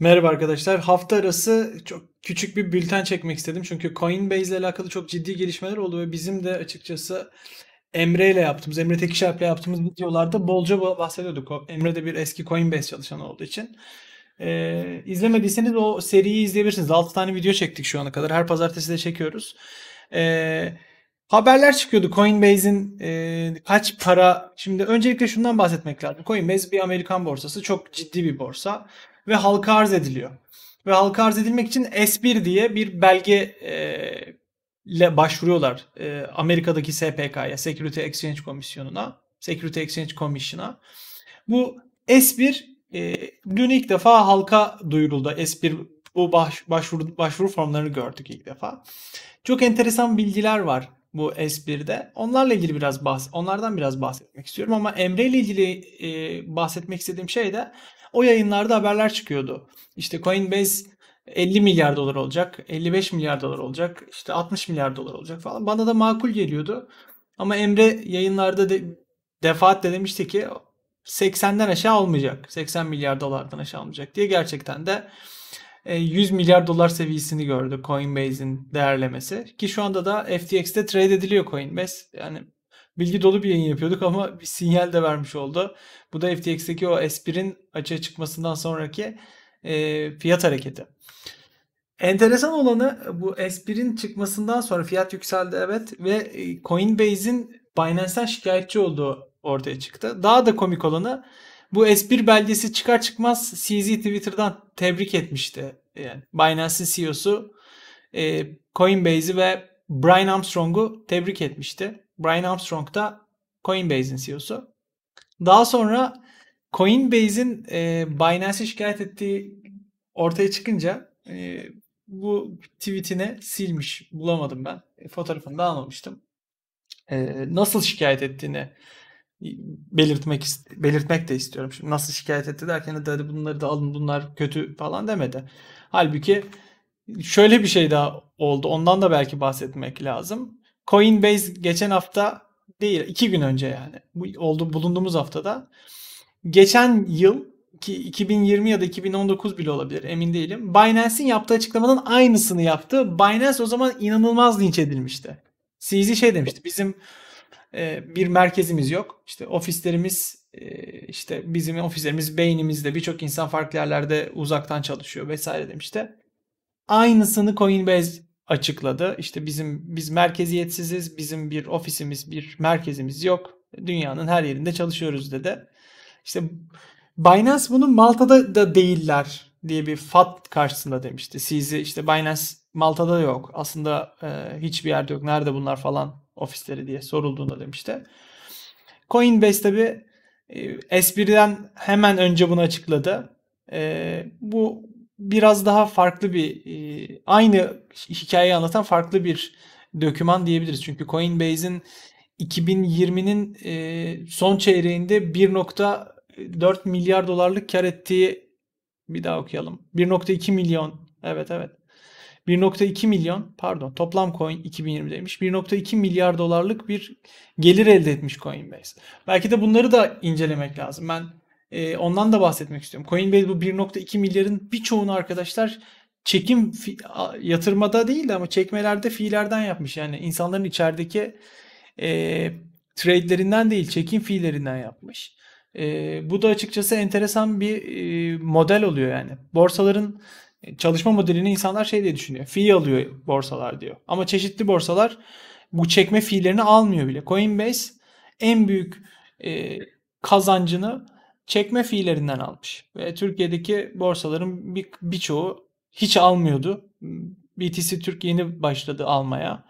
Merhaba arkadaşlar. Hafta arası çok küçük bir bülten çekmek istedim. Çünkü Coinbase ile alakalı çok ciddi gelişmeler oldu ve bizim de açıkçası Emre ile yaptığımız, Emre Tekişerp ile yaptığımız videolarda bolca bahsediyorduk. Emre de bir eski Coinbase çalışanı olduğu için. Ee, izlemediyseniz o seriyi izleyebilirsiniz. 6 tane video çektik şu ana kadar. Her pazartesi de çekiyoruz. Ee, haberler çıkıyordu Coinbase'in e, kaç para. Şimdi öncelikle şundan bahsetmek lazım. Coinbase bir Amerikan borsası. Çok ciddi bir borsa ve halka arz ediliyor. Ve halka arz edilmek için S1 diye bir belge e, ile başvuruyorlar e, Amerika'daki SPK'ya, Security Exchange Komisyonu'na, Security Exchange Commission'a. Bu S1 e, dün ilk defa halka duyuruldu. S1 bu baş, başvuru, başvuru formlarını gördük ilk defa. Çok enteresan bilgiler var bu S1'de. Onlarla ilgili biraz bahs onlardan biraz bahsetmek istiyorum ama Emre ile ilgili e, bahsetmek istediğim şey de o yayınlarda haberler çıkıyordu. İşte Coinbase 50 milyar dolar olacak, 55 milyar dolar olacak, işte 60 milyar dolar olacak falan. Bana da makul geliyordu. Ama Emre yayınlarda de, defaatle demişti ki 80'den aşağı olmayacak. 80 milyar dolardan aşağı olmayacak diye gerçekten de 100 e, milyar dolar seviyesini gördü Coinbase'in değerlemesi. Ki şu anda da FTX'te trade ediliyor Coinbase. Yani bilgi dolu bir yayın yapıyorduk ama bir sinyal de vermiş oldu. Bu da FTX'teki o S1'in açığa çıkmasından sonraki e, fiyat hareketi. Enteresan olanı bu S1'in çıkmasından sonra fiyat yükseldi evet ve e, Coinbase'in Binance'den şikayetçi olduğu ortaya çıktı. Daha da komik olanı bu S1 belgesi çıkar çıkmaz CZ Twitter'dan tebrik etmişti. E, yani Binance'in CEO'su e, Coinbase'i ve Brian Armstrong'u tebrik etmişti. Brian Armstrong da Coinbase'in CEO'su. Daha sonra Coinbase'in e, Binance'e şikayet ettiği ortaya çıkınca e, bu tweetini silmiş. Bulamadım ben. E, fotoğrafını da almamıştım. E, nasıl şikayet ettiğini belirtmek belirtmek de istiyorum. Şimdi nasıl şikayet etti derken de hadi bunları da alın bunlar kötü falan demedi. Halbuki şöyle bir şey daha oldu. Ondan da belki bahsetmek lazım. Coinbase geçen hafta değil iki gün önce yani bu oldu bulunduğumuz haftada geçen yıl ki 2020 ya da 2019 bile olabilir emin değilim. Binance'in yaptığı açıklamanın aynısını yaptı. Binance o zaman inanılmaz linç edilmişti. CZ şey demişti bizim e, bir merkezimiz yok. İşte ofislerimiz e, işte bizim ofislerimiz beynimizde birçok insan farklı yerlerde uzaktan çalışıyor vesaire demişti. Aynısını Coinbase açıkladı. İşte bizim biz merkeziyetsiziz, bizim bir ofisimiz, bir merkezimiz yok. Dünyanın her yerinde çalışıyoruz dedi. İşte Binance bunun Malta'da da değiller diye bir FAT karşısında demişti. Sizi işte Binance Malta'da yok. Aslında e, hiçbir yerde yok. Nerede bunlar falan ofisleri diye sorulduğunda demişti. Coinbase tabi e, espriden hemen önce bunu açıkladı. E, bu biraz daha farklı bir e, aynı hikayeyi anlatan farklı bir döküman diyebiliriz. Çünkü Coinbase'in 2020'nin e, son çeyreğinde 1.4 milyar dolarlık kar ettiği bir daha okuyalım. 1.2 milyon. Evet evet. 1.2 milyon pardon toplam coin 2020'deymiş. 1.2 milyar dolarlık bir gelir elde etmiş Coinbase. Belki de bunları da incelemek lazım. Ben e, ondan da bahsetmek istiyorum. Coinbase bu 1.2 milyarın birçoğunu arkadaşlar çekim yatırmada değil de ama çekmelerde fiillerden yapmış. Yani insanların içerideki e, trade'lerinden değil çekim fiillerinden yapmış. E, bu da açıkçası enteresan bir e, model oluyor yani. Borsaların e, çalışma modelini insanlar şey diye düşünüyor. Fee alıyor borsalar diyor. Ama çeşitli borsalar bu çekme fiillerini almıyor bile. Coinbase en büyük e, kazancını çekme fiillerinden almış. Ve Türkiye'deki borsaların bir, birçoğu hiç almıyordu. BTC Türk yeni başladı almaya.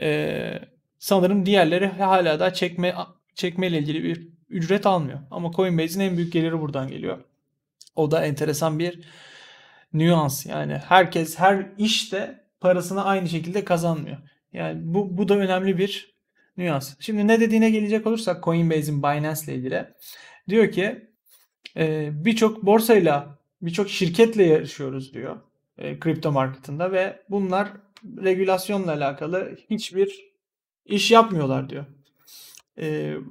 Ee, sanırım diğerleri hala da çekme çekmeyle ilgili bir ücret almıyor. Ama Coinbase'in en büyük geliri buradan geliyor. O da enteresan bir nüans. Yani herkes her işte parasını aynı şekilde kazanmıyor. Yani bu, bu da önemli bir nüans. Şimdi ne dediğine gelecek olursak Coinbase'in Binance ile ilgili. Diyor ki e, birçok borsayla, birçok şirketle yarışıyoruz diyor kripto marketinde ve bunlar regülasyonla alakalı hiçbir iş yapmıyorlar diyor.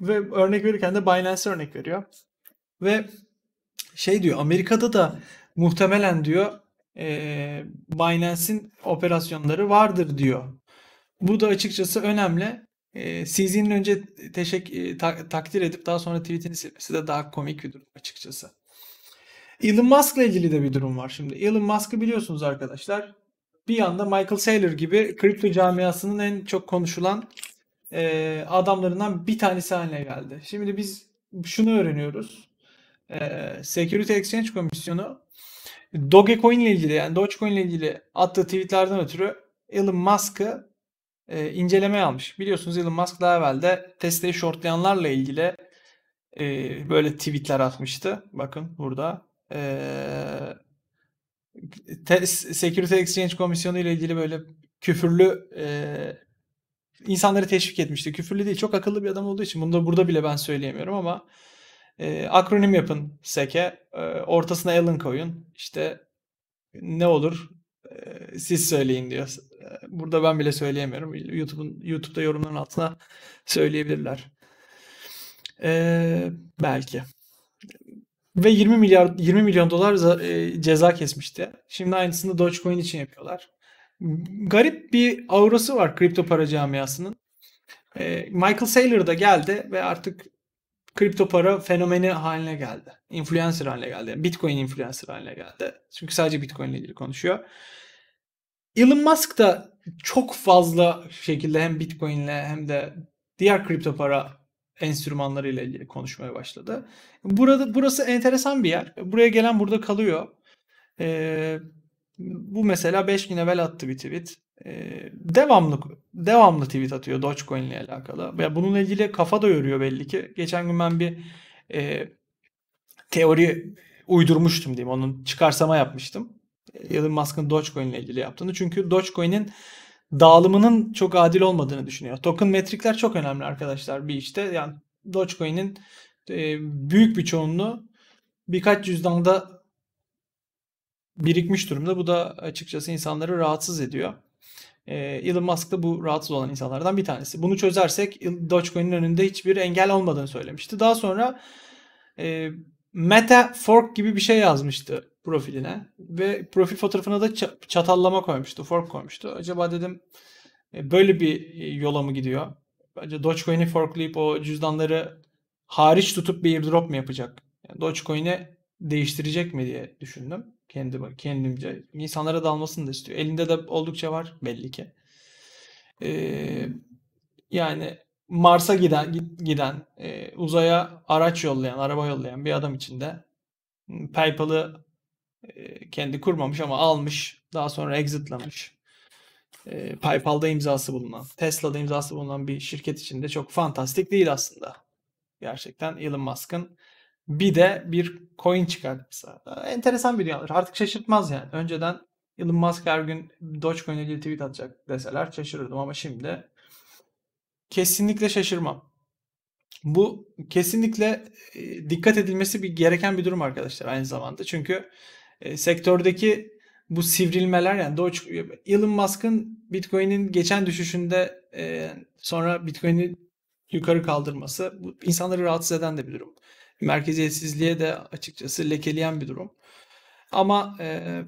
ve örnek verirken de Binance örnek veriyor. Ve şey diyor Amerika'da da muhtemelen diyor Binance'in operasyonları vardır diyor. Bu da açıkçası önemli. E, ee, CZ'nin önce teşek e, ta, takdir edip daha sonra tweetini silmesi de daha komik bir durum açıkçası. Elon Musk ile ilgili de bir durum var şimdi. Elon Musk'ı biliyorsunuz arkadaşlar. Bir yanda Michael Saylor gibi kripto camiasının en çok konuşulan e, adamlarından bir tanesi haline geldi. Şimdi biz şunu öğreniyoruz. E, Security Exchange Komisyonu Dogecoin ile ilgili yani Dogecoin ile ilgili attığı tweetlerden ötürü Elon Musk'ı e, incelemeye almış. Biliyorsunuz Elon Musk daha evvel de Tesla'yı shortlayanlarla ilgili e, böyle tweetler atmıştı. Bakın burada. E, te, Security Exchange Komisyonu ile ilgili böyle küfürlü e, insanları teşvik etmişti. Küfürlü değil çok akıllı bir adam olduğu için bunu da burada bile ben söyleyemiyorum ama e, akronim yapın SEK'e e, ortasına Elon koyun İşte ne olur e, siz söyleyin diyor burada ben bile söyleyemiyorum. YouTube'un YouTube'da yorumların altına söyleyebilirler. Ee, belki. Ve 20 milyar 20 milyon dolar e, ceza kesmişti. Şimdi aynısını Dogecoin için yapıyorlar. Garip bir aurası var kripto para camiasının. Ee, Michael Saylor da geldi ve artık kripto para fenomeni haline geldi. Influencer haline geldi. Bitcoin influencer haline geldi. Çünkü sadece Bitcoin ile ilgili konuşuyor. Elon Musk da çok fazla şekilde hem Bitcoin ile hem de diğer kripto para enstrümanlarıyla ilgili konuşmaya başladı. Burada burası enteresan bir yer. Buraya gelen burada kalıyor. Ee, bu mesela 5 gün evvel attı bir tweet. Ee, devamlı devamlı tweet atıyor Dogecoin ile alakalı. Ya bununla ilgili kafa da yoruyor belli ki. Geçen gün ben bir e, teori uydurmuştum diyeyim. Onun çıkarsama yapmıştım. Elon Musk'ın Dogecoin ile ilgili yaptığını. Çünkü Dogecoin'in dağılımının çok adil olmadığını düşünüyor. Token metrikler çok önemli arkadaşlar bir işte. Yani Dogecoin'in e, büyük bir çoğunluğu birkaç cüzdanda birikmiş durumda. Bu da açıkçası insanları rahatsız ediyor. E, Elon Musk da bu rahatsız olan insanlardan bir tanesi. Bunu çözersek Dogecoin'in önünde hiçbir engel olmadığını söylemişti. Daha sonra e, Meta Fork gibi bir şey yazmıştı profiline ve profil fotoğrafına da çatallama koymuştu, fork koymuştu. Acaba dedim e, böyle bir e, yola mı gidiyor? Bence Dogecoin'i forklayıp o cüzdanları hariç tutup bir airdrop mu yapacak? Yani Dogecoin'i değiştirecek mi diye düşündüm. Kendim, kendimce. insanlara dalmasını da istiyor. Elinde de oldukça var belli ki. Ee, yani Mars'a giden, giden e, uzaya araç yollayan, araba yollayan bir adam için de hmm, PayPal'ı kendi kurmamış ama almış. Daha sonra exitlamış. E, PayPal'da imzası bulunan, Tesla'da imzası bulunan bir şirket içinde çok fantastik değil aslında. Gerçekten Elon Musk'ın bir de bir coin çıkartmışsa. Enteresan bir dünyalar. Artık şaşırtmaz yani. Önceden Elon Musk her gün Dogecoin ile tweet atacak deseler şaşırırdım ama şimdi kesinlikle şaşırmam. Bu kesinlikle dikkat edilmesi bir gereken bir durum arkadaşlar aynı zamanda. Çünkü e, sektördeki bu sivrilmeler yani Doge, Elon Musk'ın Bitcoin'in geçen düşüşünde e, sonra Bitcoin'i yukarı kaldırması bu insanları rahatsız eden de bir durum. Merkeziyetsizliğe de açıkçası lekeleyen bir durum. Ama e,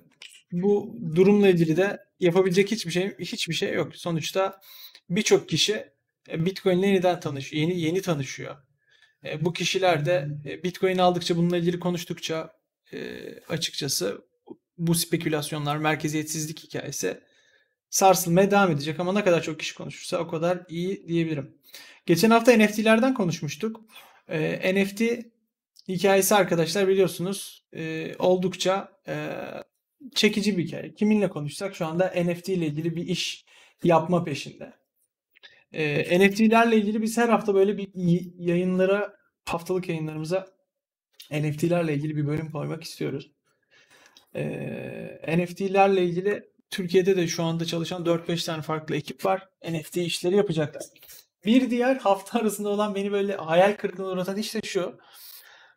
bu durumla ilgili de yapabilecek hiçbir şey hiçbir şey yok. Sonuçta birçok kişi e, Bitcoin'le yeniden tanış yeni yeni tanışıyor. E, bu kişiler de e, Bitcoin aldıkça bununla ilgili konuştukça e, açıkçası bu spekülasyonlar, merkeziyetsizlik hikayesi sarsılmaya devam edecek ama ne kadar çok kişi konuşursa o kadar iyi diyebilirim. Geçen hafta NFT'lerden konuşmuştuk. E, NFT hikayesi arkadaşlar biliyorsunuz e, oldukça e, çekici bir hikaye. Kiminle konuşsak şu anda NFT ile ilgili bir iş yapma peşinde. E, NFT'lerle ilgili biz her hafta böyle bir yayınlara, haftalık yayınlarımıza NFT'lerle ilgili bir bölüm koymak istiyoruz. Ee, NFT'lerle ilgili Türkiye'de de şu anda çalışan 4-5 tane farklı ekip var. NFT işleri yapacaklar. Bir diğer hafta arasında olan beni böyle hayal kırıklığına uğratan iş de şu.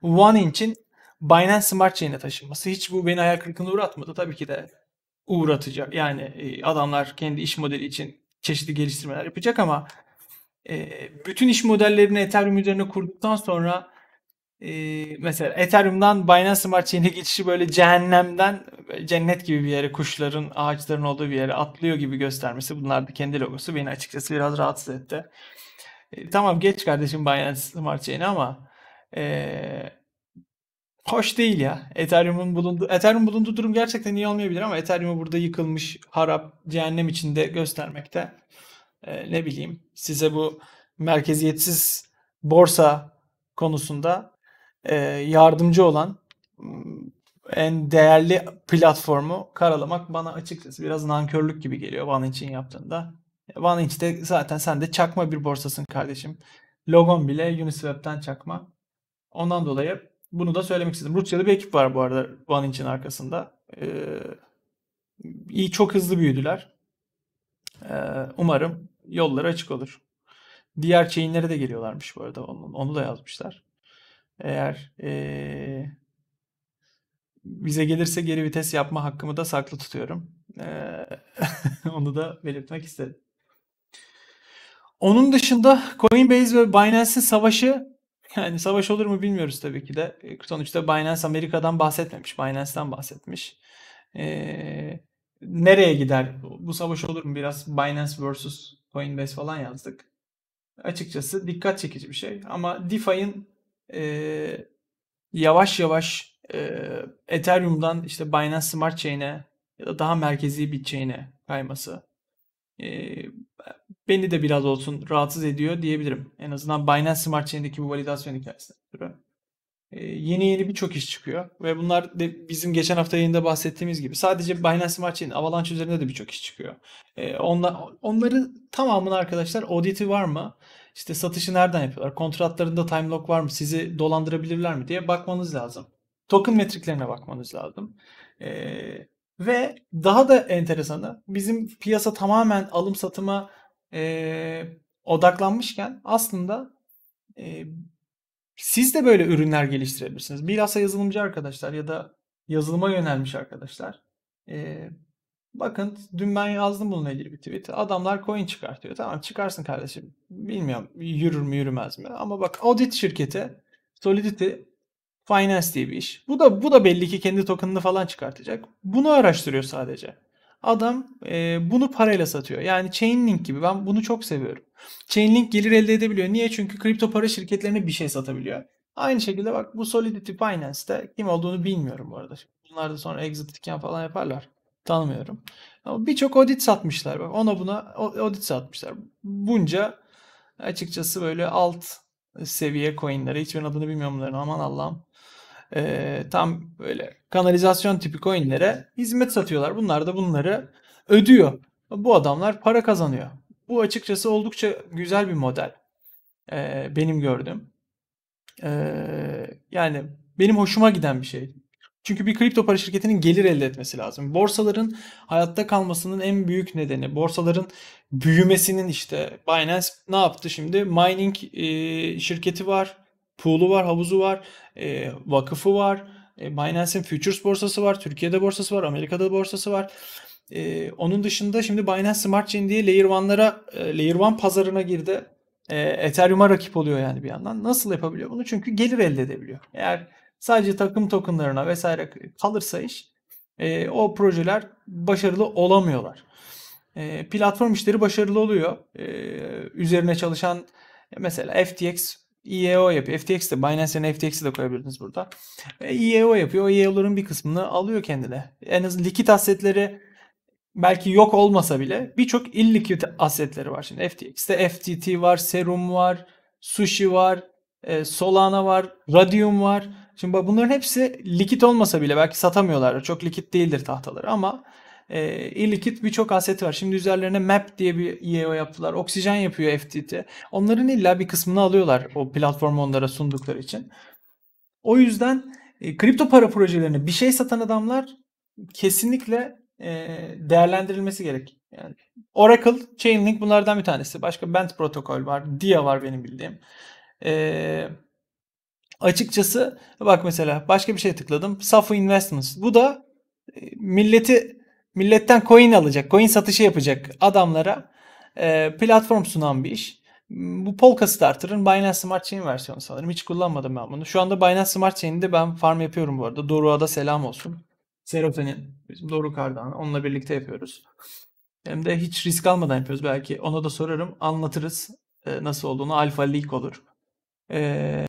One Inch'in Binance Smart Chain'e taşınması. Hiç bu beni hayal kırıklığına uğratmadı. Tabii ki de uğratacak. Yani e, adamlar kendi iş modeli için çeşitli geliştirmeler yapacak ama e, bütün iş modellerini Ethereum üzerine kurduktan sonra e, mesela Ethereum'dan Binance Smart Chain'e geçişi böyle cehennemden cennet gibi bir yere kuşların, ağaçların olduğu bir yere atlıyor gibi göstermesi bunlar da kendi logosu beni açıkçası biraz rahatsız etti. E, tamam geç kardeşim Binance Smart Chain'e ama e, hoş değil ya. Ethereum'un bulunduğu Ethereum bulunduğu durum gerçekten iyi olmayabilir ama Ethereum'u burada yıkılmış, harap, cehennem içinde göstermekte e, ne bileyim size bu merkeziyetsiz borsa konusunda e, yardımcı olan en değerli platformu karalamak bana açıkçası biraz nankörlük gibi geliyor One için yaptığında. E, One Inch'te zaten sen de çakma bir borsasın kardeşim. Logon bile Uniswap'ten çakma. Ondan dolayı bunu da söylemek istedim. Rusya'da bir ekip var bu arada One Inch'in arkasında. Ee, iyi çok hızlı büyüdüler. Ee, umarım yolları açık olur. Diğer chainlere de geliyorlarmış bu arada. Onu, onu da yazmışlar. Eğer e, bize gelirse geri vites yapma hakkımı da saklı tutuyorum. E, onu da belirtmek istedim. Onun dışında Coinbase ve Binance'in savaşı yani savaş olur mu bilmiyoruz tabii ki de. Sonuçta Binance Amerika'dan bahsetmemiş. Binance'den bahsetmiş. Ee, nereye gider? Bu savaş olur mu? Biraz Binance vs. Coinbase falan yazdık. Açıkçası dikkat çekici bir şey. Ama DeFi'nin e, yavaş yavaş e, Ethereum'dan işte Binance Smart Chain'e ya da daha merkezi bir chain'e kayması e, beni de biraz olsun rahatsız ediyor diyebilirim. En azından Binance Smart Chain'deki bu validasyon hikayesinden ötürü. yeni yeni birçok iş çıkıyor ve bunlar de bizim geçen hafta yayında bahsettiğimiz gibi sadece Binance Smart Chain, Avalanche üzerinde de birçok iş çıkıyor. E, onlar, onları tamamını arkadaşlar auditi var mı? İşte satışı nereden yapıyorlar? Kontratlarında time lock var mı? Sizi dolandırabilirler mi diye bakmanız lazım. Token metriklerine bakmanız lazım. Ee, ve daha da enteresanı bizim piyasa tamamen alım satıma e, odaklanmışken aslında e, siz de böyle ürünler geliştirebilirsiniz. Bilhassa yazılımcı arkadaşlar ya da yazılıma yönelmiş arkadaşlar. E, Bakın dün ben yazdım bununla ilgili bir tweet. Adamlar coin çıkartıyor. Tamam çıkarsın kardeşim. Bilmiyorum yürür mü yürümez mi. Ama bak audit şirketi Solidity Finance diye bir iş. Bu da bu da belli ki kendi tokenını falan çıkartacak. Bunu araştırıyor sadece. Adam e, bunu parayla satıyor. Yani Chainlink gibi ben bunu çok seviyorum. Chainlink gelir elde edebiliyor. Niye? Çünkü kripto para şirketlerine bir şey satabiliyor. Aynı şekilde bak bu Solidity Finance'te kim olduğunu bilmiyorum bu arada. Bunlar da sonra exit falan yaparlar. Tanımıyorum. Ama birçok audit satmışlar. Bak ona buna audit satmışlar. Bunca açıkçası böyle alt seviye coinlere hiçbirinin adını bilmiyorum bunların aman Allah'ım. Ee, tam böyle kanalizasyon tipi coinlere hizmet satıyorlar. Bunlar da bunları ödüyor. Bu adamlar para kazanıyor. Bu açıkçası oldukça güzel bir model. Ee, benim gördüğüm. Ee, yani benim hoşuma giden bir şey. Çünkü bir kripto para şirketinin gelir elde etmesi lazım. Borsaların hayatta kalmasının en büyük nedeni, borsaların büyümesinin işte Binance ne yaptı şimdi? Mining e, şirketi var, pool'u var, havuzu var, e, vakıfı var, e, Binance'in futures borsası var, Türkiye'de borsası var, Amerika'da borsası var. E, onun dışında şimdi Binance Smart Chain diye Layer 1'lara, e, Layer 1 pazarına girdi. E, Ethereum'a rakip oluyor yani bir yandan. Nasıl yapabiliyor bunu? Çünkü gelir elde edebiliyor. Eğer Sadece takım tokenlarına vesaire kalırsa iş e, o projeler başarılı olamıyorlar. E, platform işleri başarılı oluyor. E, üzerine çalışan mesela FTX IEO yapıyor. FTX de Binance'in FTX'i de koyabilirsiniz burada. IEO e yapıyor. O IEO'ların bir kısmını alıyor kendine. En az likit asetleri belki yok olmasa bile birçok illikit asetleri var. Şimdi FTX'te FTT var, Serum var, Sushi var, e, Solana var, Radium var. Şimdi bunların hepsi likit olmasa bile belki satamıyorlar. Çok likit değildir tahtaları ama e, illikit birçok aseti var. Şimdi üzerlerine map diye bir IEO yaptılar. Oksijen yapıyor FTT. Onların illa bir kısmını alıyorlar o platformu onlara sundukları için. O yüzden e, kripto para projelerini, bir şey satan adamlar kesinlikle e, değerlendirilmesi gerek. Yani Oracle, Chainlink bunlardan bir tanesi. Başka Bent protokol var. DIA var benim bildiğim. Eee açıkçası bak mesela başka bir şey tıkladım. Safo Investments. Bu da e, milleti milletten coin alacak, coin satışı yapacak adamlara e, platform sunan bir iş. Bu Polka Starter'ın Binance Smart Chain versiyonu sanırım. Hiç kullanmadım ben bunu. Şu anda Binance Smart Chain'de ben farm yapıyorum bu arada. Doruk'a selam olsun. Serotonin. Bizim Doruk Ardahan. Onunla birlikte yapıyoruz. Hem de hiç risk almadan yapıyoruz. Belki ona da sorarım. Anlatırız. E, nasıl olduğunu. Alfa leak olur. Eee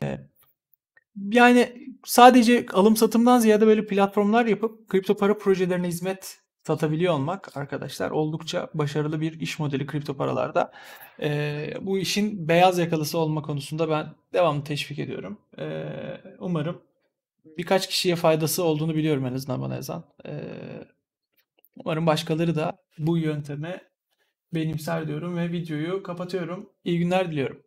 yani sadece alım satımdan ziyade böyle platformlar yapıp kripto para projelerine hizmet satabiliyor olmak arkadaşlar oldukça başarılı bir iş modeli kripto paralarda. E, bu işin beyaz yakalısı olma konusunda ben devamlı teşvik ediyorum. E, umarım birkaç kişiye faydası olduğunu biliyorum en azından bana yazan. E, umarım başkaları da bu yönteme benimser diyorum ve videoyu kapatıyorum. İyi günler diliyorum.